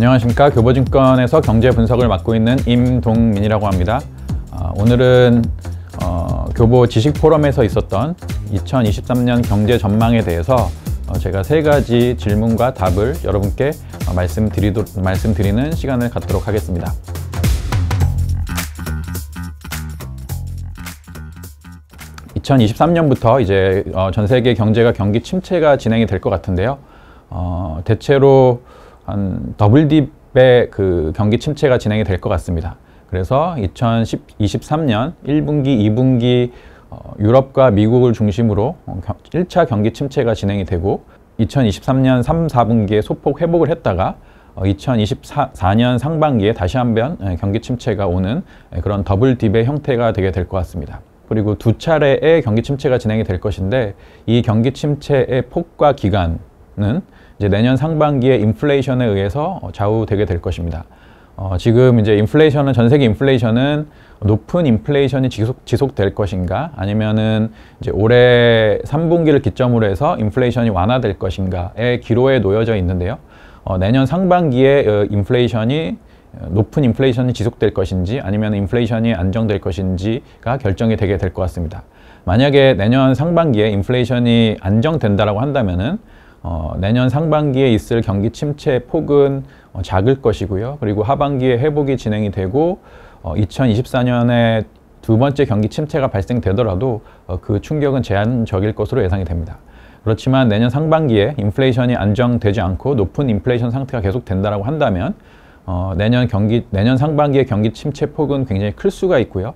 안녕하십니까 교보증권에서 경제 분석을 맡고 있는 임동민이라고 합니다. 아, 오늘은 어, 교보 지식 포럼에서 있었던 2023년 경제 전망에 대해서 어, 제가 세 가지 질문과 답을 여러분께 어, 말씀드리도, 말씀드리는 시간을 갖도록 하겠습니다. (2023년부터) 이제 어, 전 세계 경제가 경기 침체가 진행이 될 것 같은데요 어~ 대체로 한 더블 딥의 그 경기 침체가 진행이 될 것 같습니다. 그래서 2023년 1분기, 2분기 어, 유럽과 미국을 중심으로 1차 어, 경기 침체가 진행이 되고 2023년 3, 4분기에 소폭 회복을 했다가 2024년 어, 상반기에 다시 한번 예, 경기 침체가 오는 예, 그런 더블 딥의 형태가 되게 될 것 같습니다. 그리고 두 차례의 경기 침체가 진행이 될 것인데 이 경기 침체의 폭과 기간은 이제 내년 상반기에 인플레이션에 의해서 어, 좌우되게 될 것입니다. 어, 지금 이제 인플레이션은 전 세계 인플레이션은 높은 인플레이션이 지속, 지속될 것인가 아니면은 이제 올해 3분기를 기점으로 해서 인플레이션이 완화될 것인가의 기로에 놓여져 있는데요. 어, 내년 상반기에 어, 인플레이션이 어, 높은 인플레이션이 지속될 것인지 아니면 인플레이션이 안정될 것인지가 결정이 되게 될 것 같습니다. 만약에 내년 상반기에 인플레이션이 안정된다라 한다면은 어, 내년 상반기에 있을 경기 침체 폭은 어, 작을 것이고요. 그리고 하반기에 회복이 진행이 되고 어, 2024년에 두 번째 경기 침체가 발생되더라도 어, 그 충격은 제한적일 것으로 예상이 됩니다. 그렇지만 내년 상반기에 인플레이션이 안정되지 않고 높은 인플레이션 상태가 계속된다고 한다면 어, 내년 경기 내년 상반기에 경기 침체 폭은 굉장히 클 수가 있고요.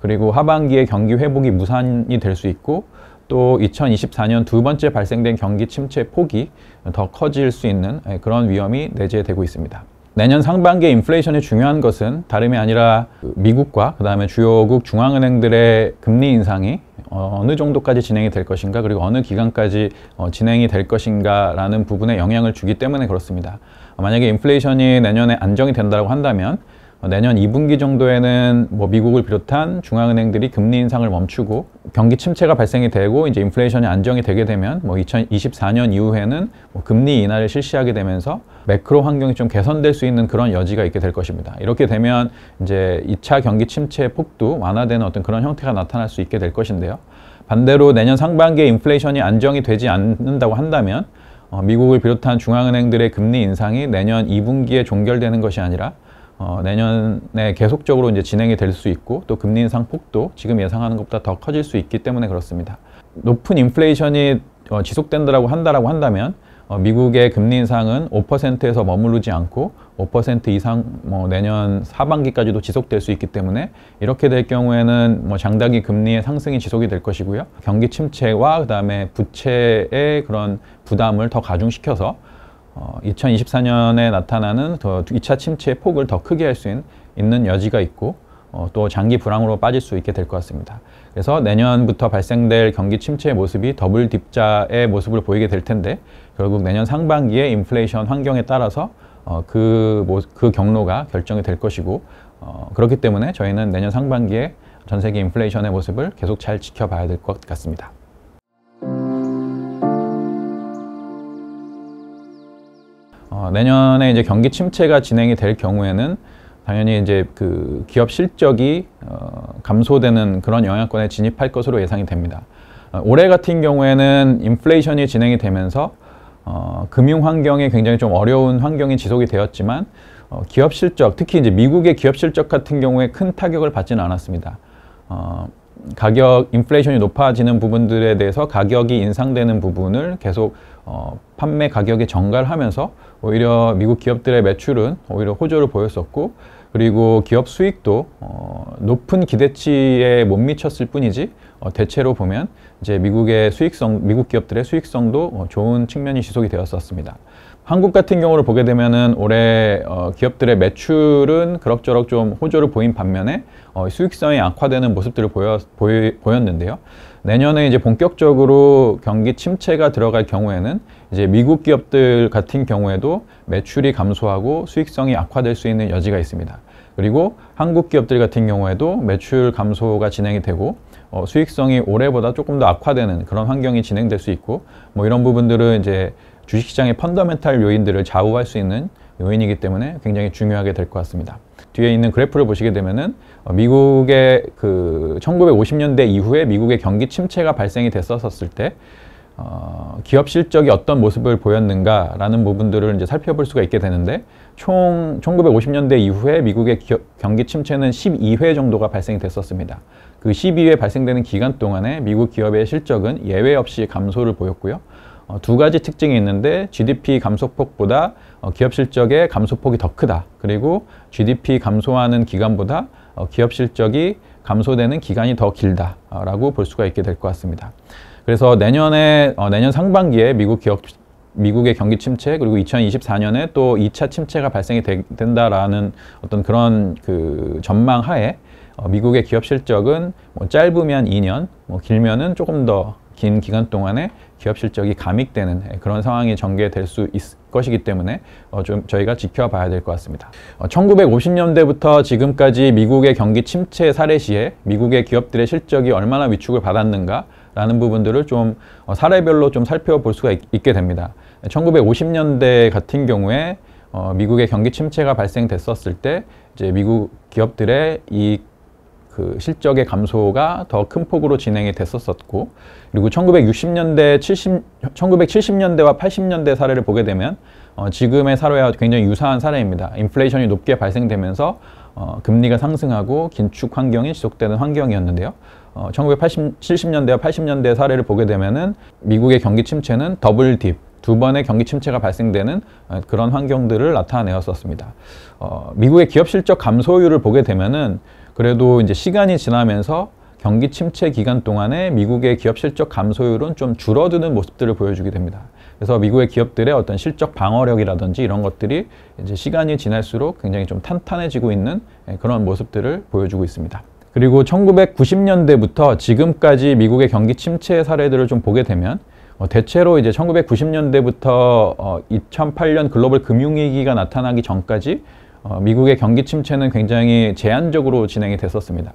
그리고 하반기에 경기 회복이 무산이 될 수 있고 또 2024년 두 번째 발생된 경기 침체 폭이 더 커질 수 있는 예, 그런 위험이 내재되고 있습니다. 내년 상반기 인플레이션이 중요한 것은 다름이 아니라 미국과 그 다음에 주요국 중앙은행들의 금리 인상이 어느 정도까지 진행이 될 것인가 그리고 어느 기간까지 어, 진행이 될 것인가 라는 부분에 영향을 주기 때문에 그렇습니다. 만약에 인플레이션이 내년에 안정이 된다고 한다면 어, 내년 2분기 정도에는 뭐 미국을 비롯한 중앙은행들이 금리 인상을 멈추고 경기 침체가 발생이 되고 이제 인플레이션이 안정이 되게 되면 뭐 2024년 이후에는 뭐 금리 인하를 실시하게 되면서 매크로 환경이 좀 개선될 수 있는 그런 여지가 있게 될 것입니다. 이렇게 되면 이제 2차 경기 침체 폭도 완화되는 어떤 그런 형태가 나타날 수 있게 될 것인데요. 반대로 내년 상반기에 인플레이션이 안정이 되지 않는다고 한다면 어, 미국을 비롯한 중앙은행들의 금리 인상이 내년 2분기에 종결되는 것이 아니라 어, 내년에 계속적으로 이제 진행이 될 수 있고 또 금리 인상 폭도 지금 예상하는 것보다 더 커질 수 있기 때문에 그렇습니다. 높은 인플레이션이 어, 지속된다고 한다라고 한다면 어, 미국의 금리 인상은 5%에서 머무르지 않고 5% 이상 뭐 내년 하반기까지도 지속될 수 있기 때문에 이렇게 될 경우에는 뭐 장단기 금리의 상승이 지속이 될 것이고요. 경기 침체와 그다음에 부채의 그런 부담을 더 가중시켜서 어, 2024년에 나타나는 더 2차 침체의 폭을 더 크게 할 수 있는 여지가 있고 어, 또 장기 불황으로 빠질 수 있게 될 것 같습니다. 그래서 내년부터 발생될 경기 침체의 모습이 더블 딥자의 모습을 보이게 될 텐데 결국 내년 상반기에 인플레이션 환경에 따라서 어, 그, 뭐, 그 경로가 결정이 될 것이고 어, 그렇기 때문에 저희는 내년 상반기에 전 세계 인플레이션의 모습을 계속 잘 지켜봐야 될 것 같습니다. 어, 내년에 이제 경기 침체가 진행이 될 경우에는 당연히 이제 그 기업 실적이 어, 감소되는 그런 영향권에 진입할 것으로 예상이 됩니다. 어, 올해 같은 경우에는 인플레이션이 진행이 되면서 어, 금융 환경이 굉장히 좀 어려운 환경이 지속이 되었지만 어, 기업 실적, 특히 이제 미국의 기업 실적 같은 경우에 큰 타격을 받지는 않았습니다. 어, 가격 인플레이션이 높아지는 부분들에 대해서 가격이 인상되는 부분을 계속 어, 판매 가격에 전가하면서 오히려 미국 기업들의 매출은 오히려 호조를 보였었고 그리고 기업 수익도 어, 높은 기대치에 못 미쳤을 뿐이지 어, 대체로 보면 이제 미국의 수익성 미국 기업들의 수익성도 어, 좋은 측면이 지속이 되었었습니다. 한국 같은 경우를 보게 되면은 올해 어, 기업들의 매출은 그럭저럭 좀 호조를 보인 반면에 어, 수익성이 악화되는 모습들을 보여, 보이, 보였는데요. 내년에 이제 본격적으로 경기 침체가 들어갈 경우에는 이제 미국 기업들 같은 경우에도 매출이 감소하고 수익성이 악화될 수 있는 여지가 있습니다. 그리고 한국 기업들 같은 경우에도 매출 감소가 진행이 되고 어, 수익성이 올해보다 조금 더 악화되는 그런 환경이 진행될 수 있고 뭐 이런 부분들은 이제 주식시장의 펀더멘탈 요인들을 좌우할 수 있는 요인이기 때문에 굉장히 중요하게 될 것 같습니다. 뒤에 있는 그래프를 보시게 되면은 어, 미국의 그 1950년대 이후에 미국의 경기 침체가 발생이 됐었을 때 어, 기업 실적이 어떤 모습을 보였는가라는 부분들을 이제 살펴볼 수가 있게 되는데 총 1950년대 이후에 미국의 기업, 경기 침체는 12회 정도가 발생이 됐었습니다. 그 12회 발생되는 기간 동안에 미국 기업의 실적은 예외 없이 감소를 보였고요. 어, 두 가지 특징이 있는데 GDP 감소폭보다 어, 기업 실적의 감소폭이 더 크다. 그리고 GDP 감소하는 기간보다 어, 기업 실적이 감소되는 기간이 더 길다라고 어, 볼 수가 있게 될 것 같습니다. 그래서 내년에 어, 내년 상반기에 미국 기업 미국의 경기 침체 그리고 2024년에 또 2차 침체가 발생이 되, 된다라는 어떤 그런 그 전망 하에 어, 미국의 기업 실적은 뭐 짧으면 2년, 뭐 길면은 조금 더긴 기간 동안에 기업 실적이 감익되는 그런 상황이 전개될 수 있을 것이기 때문에 어, 좀 저희가 지켜봐야 될 것 같습니다. 1950년대부터 어, 지금까지 미국의 경기 침체 사례 시에 미국의 기업들의 실적이 얼마나 위축을 받았는가 라는 부분들을 좀 어, 사례별로 좀 살펴볼 수가 있, 게 됩니다. 1950년대 같은 경우에 미국의 경기 침체가 발생됐었을 때 이제 미국 기업들의 이익 그 실적의 감소가 더 큰 폭으로 진행이 됐었었고 그리고 1960년대 70 1970년대와 80년대 사례를 보게 되면 어, 지금의 사례와 굉장히 유사한 사례입니다. 인플레이션이 높게 발생되면서 어, 금리가 상승하고 긴축 환경이 지속되는 환경이었는데요. 어, 1970년대와 80년대 사례를 보게 되면은 미국의 경기 침체는 더블 딥, 두 번의 경기 침체가 발생되는 어, 그런 환경들을 나타내었었습니다. 어, 미국의 기업 실적 감소율을 보게 되면은 그래도 이제 시간이 지나면서 경기 침체 기간 동안에 미국의 기업 실적 감소율은 좀 줄어드는 모습들을 보여주게 됩니다. 그래서 미국의 기업들의 어떤 실적 방어력이라든지 이런 것들이 이제 시간이 지날수록 굉장히 좀 탄탄해지고 있는 예, 그런 모습들을 보여주고 있습니다. 그리고 1990년대부터 지금까지 미국의 경기 침체 사례들을 좀 보게 되면 어, 대체로 이제 1990년대부터 2008년 어, 글로벌 금융위기가 나타나기 전까지 어, 미국의 경기 침체는 굉장히 제한적으로 진행이 됐었습니다.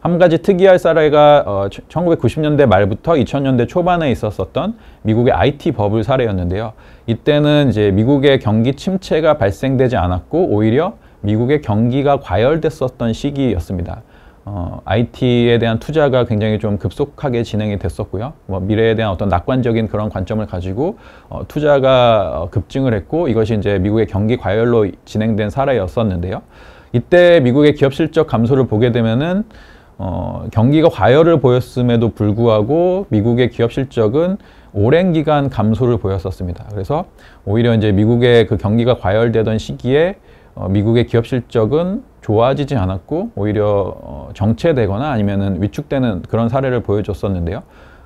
한 가지 특이할 사례가 어, 1990년대 말부터 2000년대 초반에 있었었던 미국의 IT 버블 사례였는데요. 이때는 이제 미국의 경기 침체가 발생되지 않았고 오히려 미국의 경기가 과열됐었던 시기였습니다. 어, IT에 대한 투자가 굉장히 좀 급속하게 진행이 됐었고요. 뭐 미래에 대한 어떤 낙관적인 그런 관점을 가지고 어, 투자가 어, 급증을 했고 이것이 이제 미국의 경기 과열로 진행된 사례였었는데요. 이때 미국의 기업 실적 감소를 보게 되면은 어, 경기가 과열을 보였음에도 불구하고 미국의 기업 실적은 오랜 기간 감소를 보였었습니다. 그래서 오히려 이제 미국의 그 경기가 과열되던 시기에 어, 미국의 기업 실적은 좋아지지 않았고 오히려 어, 정체되거나 아니면은 위축되는 그런 사례를 보여줬었는데요.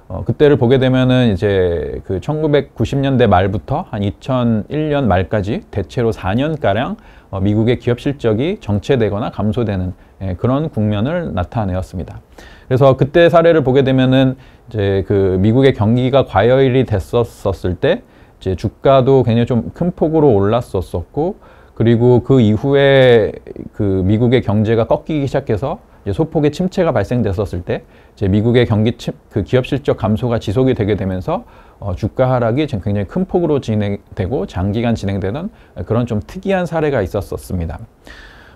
어, 그때를 보게 되면은 이제 그 1990년대 말부터 한 2001년 말까지 대체로 4년가량 어, 미국의 기업 실적이 정체되거나 감소되는 예, 그런 국면을 나타내었습니다. 그래서 그때 사례를 보게 되면은 이제 그 미국의 경기가 과열이 됐었을 때 이제 주가도 굉장히 좀 큰 폭으로 올랐었었고 그리고 그 이후에 그 미국의 경제가 꺾이기 시작해서 소폭의 침체가 발생됐었을 때 이제 미국의 경기 침, 그 기업 실적 감소가 지속이 되게 되면서 어, 주가 하락이 지금 굉장히 큰 폭으로 진행되고 장기간 진행되는 그런 좀 특이한 사례가 있었었습니다.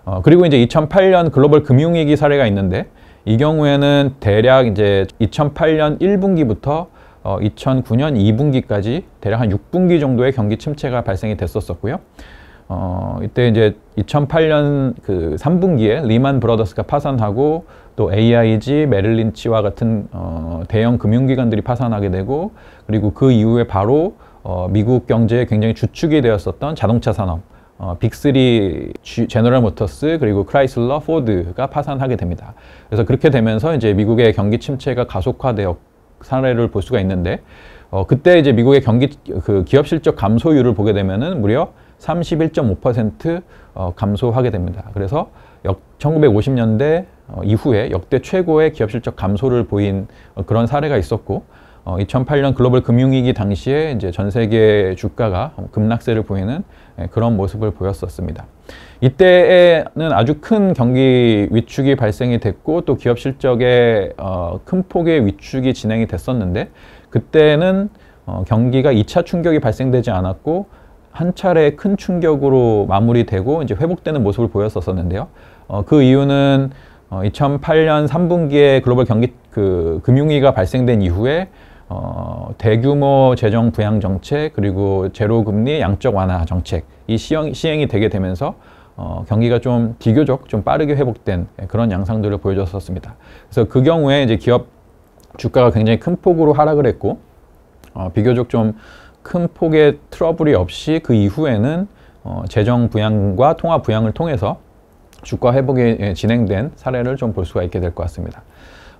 어, 그리고 이제 2008년 글로벌 금융위기 사례가 있는데 이 경우에는 대략 이제 2008년 1분기부터 어, 2009년 2분기까지 대략 한 6분기 정도의 경기 침체가 발생이 됐었었고요. 어, 이때 이제 2008년 그 3분기에 리만 브라더스가 파산하고 또 AIG, 메릴린치와 같은 어, 대형 금융기관들이 파산하게 되고 그리고 그 이후에 바로 어, 미국 경제에 굉장히 주축이 되었었던 자동차 산업 어, 빅리 제너럴 모터스 그리고 크라이슬러 포드가 파산하게 됩니다. 그래서 그렇게 되면서 이제 미국의 경기 침체가 가속화되었 사례를 볼 수가 있는데 어, 그때 이제 미국의 경기 그 기업 실적 감소율을 보게 되면은 무려 31.5% 어, 감소하게 됩니다. 그래서 1950년대 어, 이후에 역대 최고의 기업 실적 감소를 보인 어, 그런 사례가 있었고 2008년 글로벌 금융위기 당시에 이제 전 세계 주가가 급락세를 보이는 예, 그런 모습을 보였었습니다. 이때는 아주 큰 경기 위축이 발생이 됐고 또 기업 실적에 큰 폭의 위축이 진행이 됐었는데 그때는 경기가 2차 충격이 발생되지 않았고 한 차례 큰 충격으로 마무리되고 이제 회복되는 모습을 보였었었는데요. 어, 그 이유는 어, 2008년 3분기에 글로벌 경기 그 금융위기가 발생된 이후에 어, 대규모 재정 부양 정책 그리고 제로 금리 양적 완화 정책 이 시행, 시행이 되게 되면서 어, 경기가 좀 비교적 좀 빠르게 회복된 그런 양상들을 보여줬었습니다. 그래서 그 경우에 이제 기업 주가가 굉장히 큰 폭으로 하락을 했고 어, 비교적 좀큰 폭의 트러블이 없이 그 이후에는 어, 재정 부양과 통화 부양을 통해서 주가 회복이 예, 진행된 사례를 좀 볼 수가 있게 될 것 같습니다.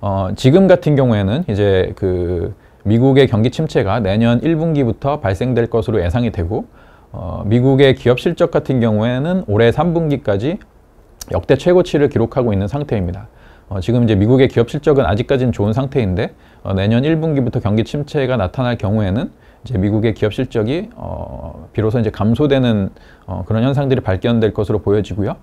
어, 지금 같은 경우에는 이제 그 미국의 경기 침체가 내년 1분기부터 발생될 것으로 예상이 되고 어, 미국의 기업 실적 같은 경우에는 올해 3분기까지 역대 최고치를 기록하고 있는 상태입니다. 어, 지금 이제 미국의 기업 실적은 아직까지는 좋은 상태인데 어, 내년 1분기부터 경기 침체가 나타날 경우에는 이제 미국의 기업 실적이 어, 비로소 이제 감소되는 어, 그런 현상들이 발견될 것으로 보여지고요.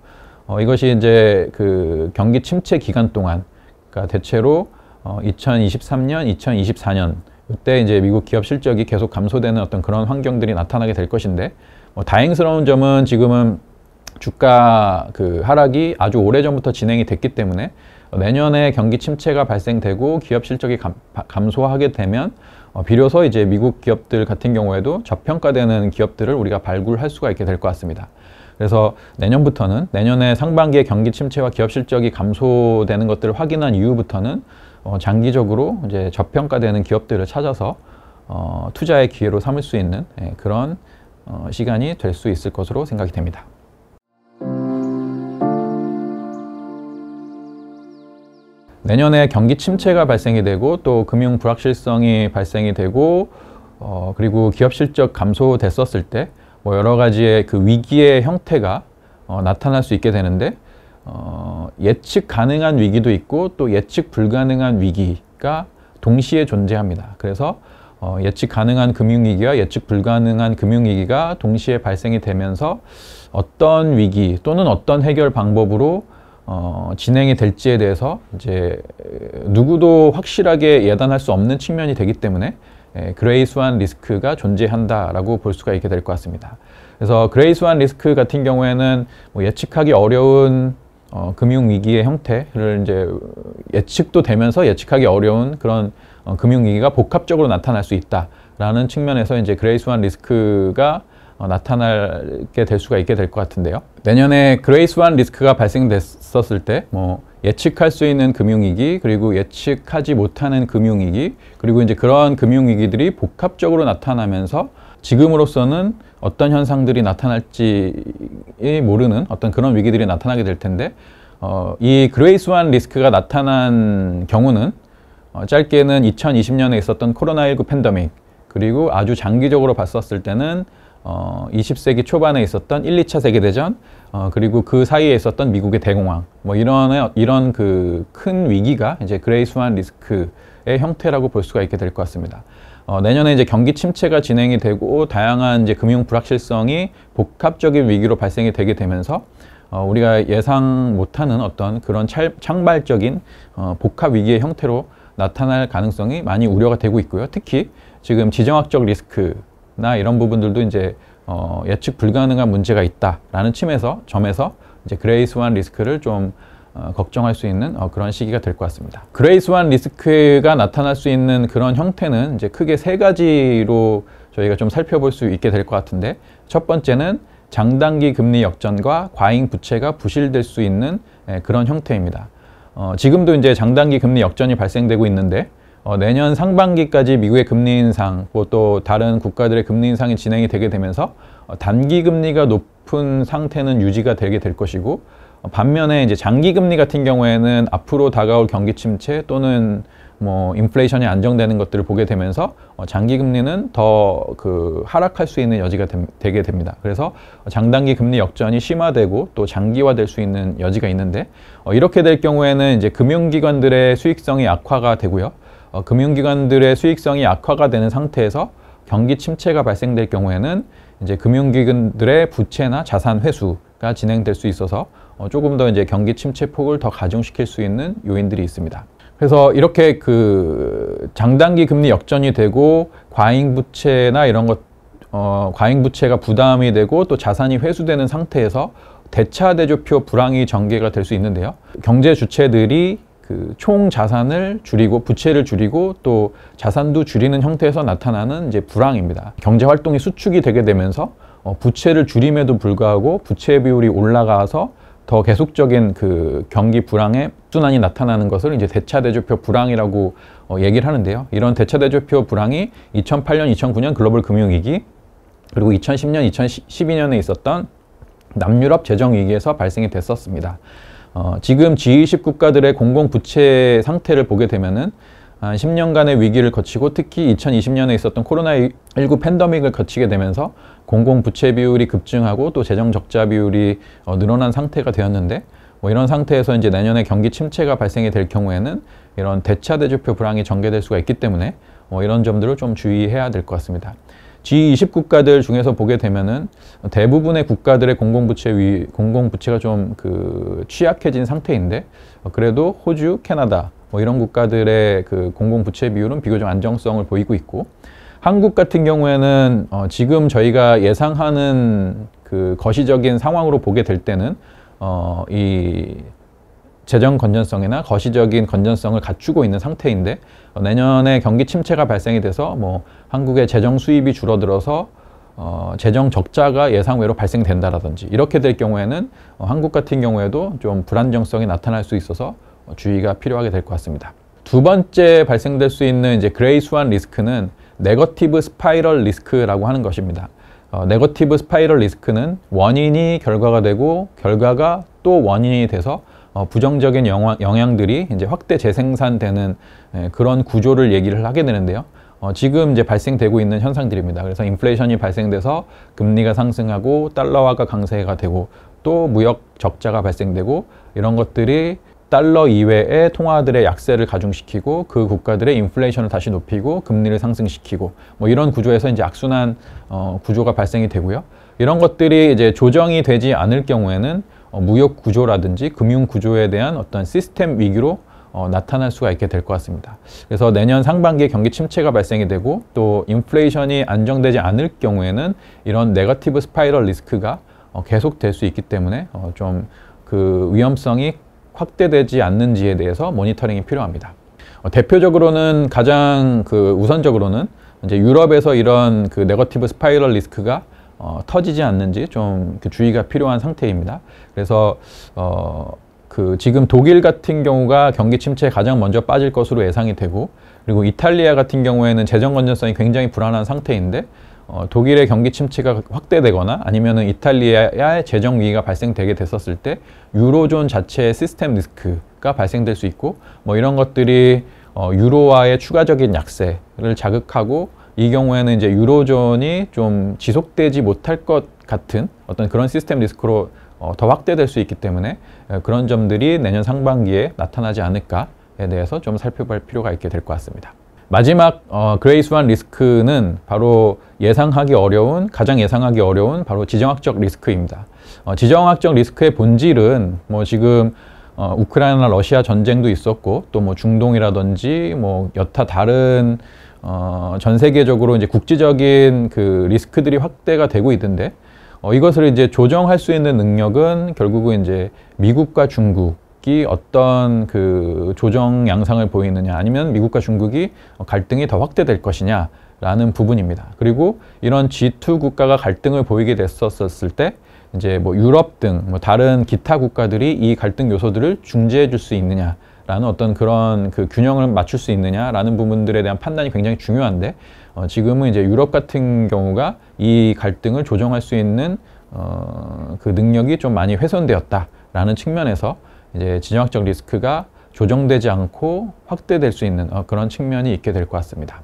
어, 이것이 이제 그 경기 침체 기간 동안 그러니까 대체로 어, 2023년, 2024년 그때 이제 미국 기업 실적이 계속 감소되는 어떤 그런 환경들이 나타나게 될 것인데 뭐 다행스러운 점은 지금은 주가 그 하락이 아주 오래전부터 진행이 됐기 때문에 내년에 경기 침체가 발생되고 기업 실적이 감, 소하게 되면 어, 비로소 이제 미국 기업들 같은 경우에도 저평가되는 기업들을 우리가 발굴할 수가 있게 될 것 같습니다. 그래서 내년부터는 내년에 상반기에 경기 침체와 기업 실적이 감소되는 것들을 확인한 이후부터는 어, 장기적으로 이제 저평가되는 기업들을 찾아서 어, 투자의 기회로 삼을 수 있는 예, 그런 어, 시간이 될 수 있을 것으로 생각이 됩니다. 내년에 경기 침체가 발생이 되고 또 금융 불확실성이 발생이 되고 어, 그리고 기업 실적 감소됐었을 때 뭐 여러 가지의 그 위기의 형태가 어, 나타날 수 있게 되는데 어, 예측 가능한 위기도 있고 또 예측 불가능한 위기가 동시에 존재합니다. 그래서 어, 예측 가능한 금융위기와 예측 불가능한 금융위기가 동시에 발생이 되면서 어떤 위기 또는 어떤 해결 방법으로 어, 진행이 될지에 대해서 이제 누구도 확실하게 예단할 수 없는 측면이 되기 때문에 예, 그레이스완 리스크가 존재한다라고 볼 수가 있게 될 것 같습니다. 그래서 그레이스완 리스크 같은 경우에는 뭐 예측하기 어려운 어, 금융 위기의 형태를 이제 예측도 되면서 예측하기 어려운 그런 어, 금융 위기가 복합적으로 나타날 수 있다라는 측면에서 이제 그레이스완 리스크가 어, 나타나게 될 수가 있게 될 것 같은데요. 내년에 그레이스 완 리스크가 발생됐었을 때 뭐 예측할 수 있는 금융위기 그리고 예측하지 못하는 금융위기 그리고 이제 그러한 금융위기들이 복합적으로 나타나면서 지금으로서는 어떤 현상들이 나타날지 모르는 어떤 그런 위기들이 나타나게 될 텐데 어, 이 그레이스 완 리스크가 나타난 경우는 어, 짧게는 2020년에 있었던 코로나19 팬데믹 그리고 아주 장기적으로 봤었을 때는 어, 20세기 초반에 있었던 1, 2차 세계대전 어, 그리고 그 사이에 있었던 미국의 대공황 뭐 이런 이런 그 큰 위기가 이제 그레이스완 리스크의 형태라고 볼 수가 있게 될 것 같습니다. 어, 내년에 이제 경기 침체가 진행이 되고 다양한 이제 금융 불확실성이 복합적인 위기로 발생이 되게 되면서 어, 우리가 예상 못하는 어떤 그런 찰, 창발적인 어, 복합 위기의 형태로 나타날 가능성이 많이 우려가 되고 있고요. 특히 지금 지정학적 리스크 나 이런 부분들도 이제 어, 예측 불가능한 문제가 있다라는 침에서 점에서 이제 그레이스완 리스크를 좀 어, 걱정할 수 있는 어, 그런 시기가 될 것 같습니다. 그레이스완 리스크가 나타날 수 있는 그런 형태는 이제 크게 세 가지로 저희가 좀 살펴볼 수 있게 될 것 같은데 첫 번째는 장단기 금리 역전과 과잉 부채가 부실될 수 있는 예, 그런 형태입니다. 어, 지금도 이제 장단기 금리 역전이 발생되고 있는데 어, 내년 상반기까지 미국의 금리 인상, 뭐 또 다른 국가들의 금리 인상이 진행이 되게 되면서 어, 단기 금리가 높은 상태는 유지가 되게 될 것이고 어, 반면에 이제 장기 금리 같은 경우에는 앞으로 다가올 경기 침체 또는 뭐 인플레이션이 안정되는 것들을 보게 되면서 어, 장기 금리는 더 그 하락할 수 있는 여지가 되, 게 됩니다. 그래서 장단기 금리 역전이 심화되고 또 장기화될 수 있는 여지가 있는데 어, 이렇게 될 경우에는 이제 금융기관들의 수익성이 악화가 되고요. 어, 금융기관들의 수익성이 악화가 되는 상태에서 경기 침체가 발생될 경우에는 이제 금융기관들의 부채나 자산 회수가 진행될 수 있어서 어, 조금 더 이제 경기 침체 폭을 더 가중시킬 수 있는 요인들이 있습니다. 그래서 이렇게 그 장단기 금리 역전이 되고 과잉 부채나 이런 것 어, 과잉 부채가 부담이 되고 또 자산이 회수되는 상태에서 대차 대조표 불황이 전개가 될 수 있는데요. 경제 주체들이 그총 자산을 줄이고 부채를 줄이고 또 자산도 줄이는 형태에서 나타나는 이제 불황입니다. 경제 활동이 수축이 되게 되면서 어, 부채를 줄임에도 불구하고 부채 비율이 올라가서 더 계속적인 그 경기 불황의 순환이 나타나는 것을 이제 대차대조표 불황이라고 어, 얘기를 하는데요. 이런 대차대조표 불황이 2008년, 2009년 글로벌 금융위기 그리고 2010년, 2012년에 있었던 남유럽 재정위기에서 발생이 됐었습니다. 어, 지금 G20 국가들의 공공부채 상태를 보게 되면은 한 10년간의 위기를 거치고 특히 2020년에 있었던 코로나19 팬더믹을 거치게 되면서 공공부채 비율이 급증하고 또 재정적자 비율이 어, 늘어난 상태가 되었는데 뭐 이런 상태에서 이제 내년에 경기 침체가 발생이 될 경우에는 이런 대차 대조표 불황이 전개될 수가 있기 때문에 뭐 이런 점들을 좀 주의해야 될 것 같습니다. G20 국가들 중에서 보게 되면은 대부분의 국가들의 공공부채 위, 공공부채가 좀 그 취약해진 상태인데 어, 그래도 호주, 캐나다 뭐 이런 국가들의 그 공공부채 비율은 비교적 안정성을 보이고 있고 한국 같은 경우에는 어, 지금 저희가 예상하는 그 거시적인 상황으로 보게 될 때는 어, 이 재정 건전성이나 거시적인 건전성을 갖추고 있는 상태인데 어, 내년에 경기 침체가 발생이 돼서 뭐 한국의 재정 수입이 줄어들어서 어, 재정 적자가 예상외로 발생된다라든지 이렇게 될 경우에는 어, 한국 같은 경우에도 좀 불안정성이 나타날 수 있어서 어, 주의가 필요하게 될 것 같습니다. 두 번째 발생될 수 있는 이제 그레이 스완 리스크는 네거티브 스파이럴 리스크라고 하는 것입니다. 어, 네거티브 스파이럴 리스크는 원인이 결과가 되고 결과가 또 원인이 돼서 어, 부정적인 영향들이 이제 확대 재생산되는 예, 그런 구조를 얘기를 하게 되는데요. 어, 지금 이제 발생되고 있는 현상들입니다. 그래서 인플레이션이 발생돼서 금리가 상승하고 달러화가 강세가 되고 또 무역 적자가 발생되고 이런 것들이 달러 이외의 통화들의 약세를 가중시키고 그 국가들의 인플레이션을 다시 높이고 금리를 상승시키고 뭐 이런 구조에서 이제 악순환 어, 구조가 발생이 되고요. 이런 것들이 이제 조정이 되지 않을 경우에는 어, 무역 구조라든지 금융 구조에 대한 어떤 시스템 위기로 어, 나타날 수가 있게 될 것 같습니다. 그래서 내년 상반기에 경기 침체가 발생이 되고 또 인플레이션이 안정되지 않을 경우에는 이런 네거티브 스파이럴 리스크가 어, 계속될 수 있기 때문에 어, 좀그 위험성이 확대되지 않는지에 대해서 모니터링이 필요합니다. 어, 대표적으로는 가장 그 우선적으로는 이제 유럽에서 이런 그 네거티브 스파이럴 리스크가 어, 터지지 않는지 좀 그 주의가 필요한 상태입니다. 그래서 어, 그 지금 독일 같은 경우가 경기 침체에 가장 먼저 빠질 것으로 예상이 되고 그리고 이탈리아 같은 경우에는 재정 건전성이 굉장히 불안한 상태인데 어, 독일의 경기 침체가 확대되거나 아니면은 이탈리아의 재정 위기가 발생되게 됐었을 때 유로존 자체의 시스템 리스크가 발생될 수 있고 뭐 이런 것들이 어, 유로화의 추가적인 약세를 자극하고 이 경우에는 이제 유로존이 좀 지속되지 못할 것 같은 어떤 그런 시스템 리스크로 어, 더 확대될 수 있기 때문에 그런 점들이 내년 상반기에 나타나지 않을까에 대해서 좀 살펴볼 필요가 있게 될 것 같습니다. 마지막 어, 그레이스완 리스크는 바로 예상하기 어려운 가장 예상하기 어려운 바로 지정학적 리스크입니다. 어, 지정학적 리스크의 본질은 뭐 지금 어, 우크라이나 러시아 전쟁도 있었고 또 뭐 중동이라든지 뭐 여타 다른 어, 전 세계적으로 이제 국제적인그 리스크들이 확대가 되고 있던데 어, 이것을 이제 조정할 수 있는 능력은 결국은 이제 미국과 중국이 어떤 그 조정 양상을 보이느냐 아니면 미국과 중국이 갈등이 더 확대될 것이냐 라는 부분입니다. 그리고 이런 G2 국가가 갈등을 보이게 됐었을 때 이제 뭐 유럽 등 뭐 다른 기타 국가들이 이 갈등 요소들을 중재해 줄 수 있느냐 라는 어떤 그런 그 균형을 맞출 수 있느냐라는 부분들에 대한 판단이 굉장히 중요한데 어, 지금은 이제 유럽 같은 경우가 이 갈등을 조정할 수 있는 어, 그 능력이 좀 많이 훼손되었다라는 측면에서 이제 지정학적 리스크가 조정되지 않고 확대될 수 있는 어, 그런 측면이 있게 될 것 같습니다.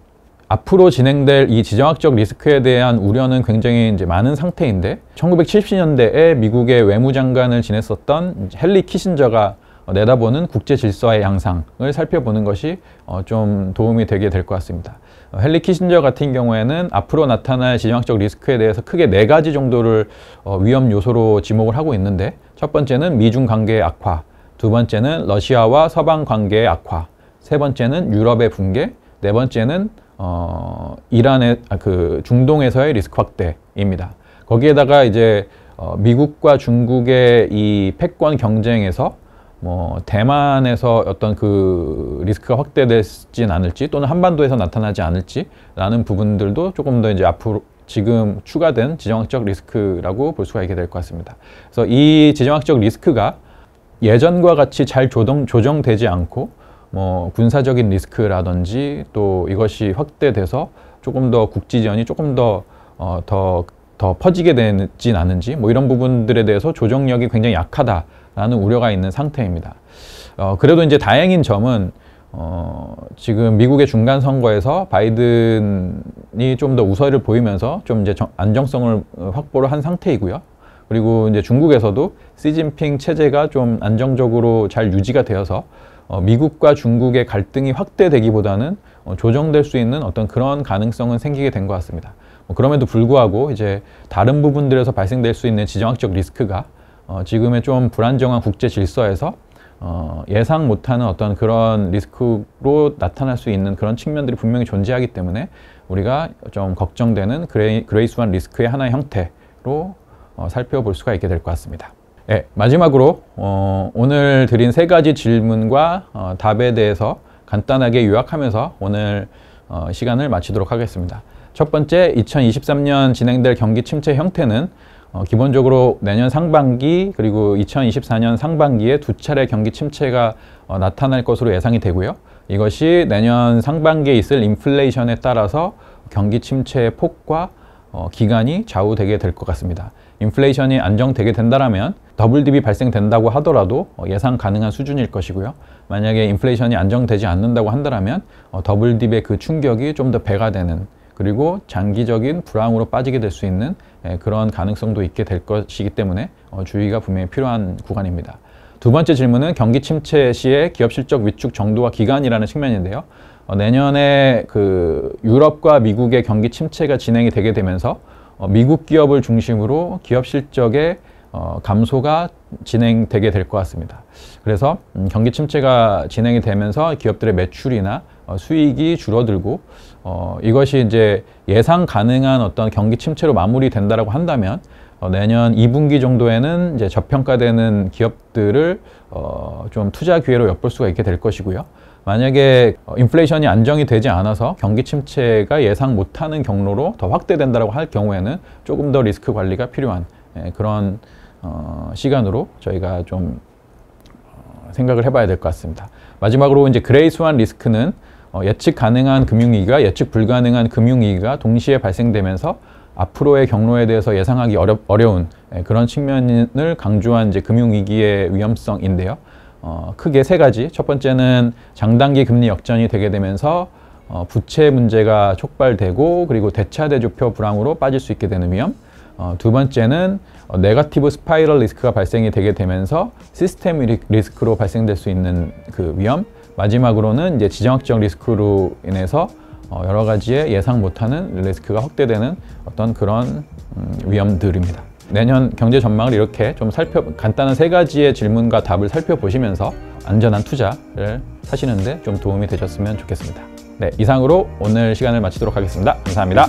앞으로 진행될 이 지정학적 리스크에 대한 우려는 굉장히 이제 많은 상태인데 1970년대에 미국의 외무장관을 지냈었던 헨리 키신저가 어, 내다보는 국제 질서의 양상을 살펴보는 것이 어, 좀 도움이 되게 될 것 같습니다. 어, 헨리 키신저 같은 경우에는 앞으로 나타날 지정학적 리스크에 대해서 크게 네 가지 정도를 위험 요소로 지목을 하고 있는데 첫 번째는 미중 관계의 악화, 두 번째는 러시아와 서방 관계의 악화, 세 번째는 유럽의 붕괴, 네 번째는 어, 이란의 아, 그 중동에서의 리스크 확대입니다. 거기에다가 이제 어, 미국과 중국의 이 패권 경쟁에서 뭐 대만에서 어떤 그 리스크가 확대되진 않을지 또는 한반도에서 나타나지 않을지라는 부분들도 조금 더 이제 앞으로 지금 추가된 지정학적 리스크라고 볼 수가 있게 될 것 같습니다. 그래서 이 지정학적 리스크가 예전과 같이 잘 조정, 조정되지 않고 뭐 군사적인 리스크라든지 또 이것이 확대돼서 조금 더 국지전이 조금 더 어, 더, 더 퍼지게 되진 않은지 뭐 이런 부분들에 대해서 조정력이 굉장히 약하다 라는 우려가 있는 상태입니다. 어, 그래도 이제 다행인 점은 어, 지금 미국의 중간 선거에서 바이든이 좀 더 우세를 보이면서 좀 이제 안정성을 확보를 한 상태이고요. 그리고 이제 중국에서도 시진핑 체제가 좀 안정적으로 잘 유지가 되어서 어, 미국과 중국의 갈등이 확대되기보다는 어, 조정될 수 있는 어떤 그런 가능성은 생기게 된 것 같습니다. 뭐 그럼에도 불구하고 이제 다른 부분들에서 발생될 수 있는 지정학적 리스크가 어, 지금의 좀 불안정한 국제 질서에서 어, 예상 못하는 어떤 그런 리스크로 나타날 수 있는 그런 측면들이 분명히 존재하기 때문에 우리가 좀 걱정되는 그레이, 그레이스완 리스크의 하나의 형태로 어, 살펴볼 수가 있게 될 것 같습니다. 예, 마지막으로 어, 오늘 드린 세 가지 질문과 어, 답에 대해서 간단하게 요약하면서 오늘 어, 시간을 마치도록 하겠습니다. 첫 번째, 2023년 진행될 경기 침체 형태는 어, 기본적으로 내년 상반기 그리고 2024년 상반기에 두 차례 경기 침체가 어, 나타날 것으로 예상이 되고요. 이것이 내년 상반기에 있을 인플레이션에 따라서 경기 침체의 폭과 어, 기간이 좌우되게 될 것 같습니다. 인플레이션이 안정되게 된다면 더블 딥이 발생된다고 하더라도 어, 예상 가능한 수준일 것이고요. 만약에 인플레이션이 안정되지 않는다고 한다면 어, 더블 딥의 그 충격이 좀 더 배가 되는 그리고 장기적인 불황으로 빠지게 될 수 있는 예, 그런 가능성도 있게 될 것이기 때문에 어, 주의가 분명히 필요한 구간입니다. 두 번째 질문은 경기 침체 시의 기업 실적 위축 정도와 기간이라는 측면인데요. 어, 내년에 그 유럽과 미국의 경기 침체가 진행이 되게 되면서 어, 미국 기업을 중심으로 기업 실적에 어, 감소가 진행되게 될 것 같습니다. 그래서 음, 경기 침체가 진행이 되면서 기업들의 매출이나 어, 수익이 줄어들고 어, 이것이 이제 예상 가능한 어떤 경기 침체로 마무리된다라고 한다면 어, 내년 2분기 정도에는 이제 저평가되는 기업들을 어, 좀 투자 기회로 엿볼 수가 있게 될 것이고요. 만약에 어, 인플레이션이 안정이 되지 않아서 경기 침체가 예상 못하는 경로로 더 확대된다고 할 경우에는 조금 더 리스크 관리가 필요한 예, 그런 어, 시간으로 저희가 좀 어, 생각을 해봐야 될 것 같습니다. 마지막으로 이제 그레이 스완 리스크는 어, 예측 가능한 금융위기가 예측 불가능한 금융위기가 동시에 발생되면서 앞으로의 경로에 대해서 예상하기 어려, 어려운 예, 그런 측면을 강조한 이제 금융위기의 위험성인데요. 어, 크게 세 가지. 첫 번째는 장단기 금리 역전이 되게 되면서 어, 부채 문제가 촉발되고 그리고 대차 대조표 불황으로 빠질 수 있게 되는 위험. 어, 두 번째는 어, 네가티브 스파이럴 리스크가 발생이 되게 되면서 시스템 리스크로 발생될 수 있는 그 위험 마지막으로는 이제 지정학적 리스크로 인해서 어, 여러 가지의 예상 못하는 리스크가 확대되는 어떤 그런 음, 위험들입니다. 내년 경제 전망을 이렇게 좀 살펴 간단한 세 가지의 질문과 답을 살펴보시면서 안전한 투자를 하시는데 좀 도움이 되셨으면 좋겠습니다. 네, 이상으로 오늘 시간을 마치도록 하겠습니다. 감사합니다.